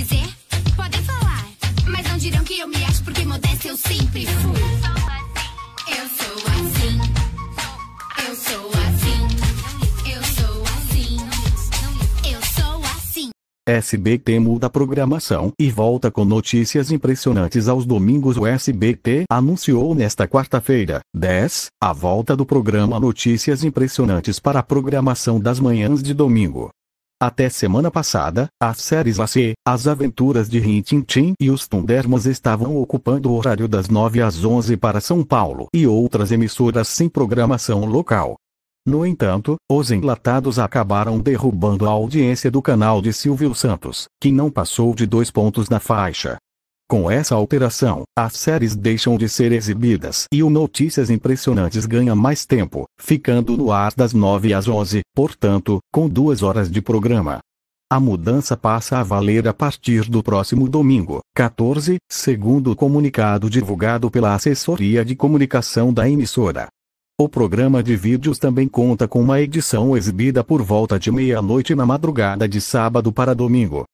dizer, podem falar, mas não dirão que eu me acho porque eu sempre fui. Eu sou assim, eu sou assim, eu sou assim, eu sou assim. SBT muda a programação e volta com notícias impressionantes aos domingos. O SBT anunciou nesta quarta-feira, 10, a volta do programa Notícias Impressionantes para a programação das manhãs de domingo. Até semana passada, as séries AC, As Aventuras de Rin Tin Tin e Os Tundermos estavam ocupando o horário das 9 às 11 para São Paulo e outras emissoras sem programação local. No entanto, os enlatados acabaram derrubando a audiência do canal de Silvio Santos, que não passou de dois pontos na faixa. Com essa alteração, as séries deixam de ser exibidas e o Notícias Impressionantes ganha mais tempo, ficando no ar das 9 às 11, portanto, com duas horas de programa. A mudança passa a valer a partir do próximo domingo, 14, segundo o comunicado divulgado pela assessoria de comunicação da emissora. O programa de vídeos também conta com uma edição exibida por volta de meia-noite na madrugada de sábado para domingo,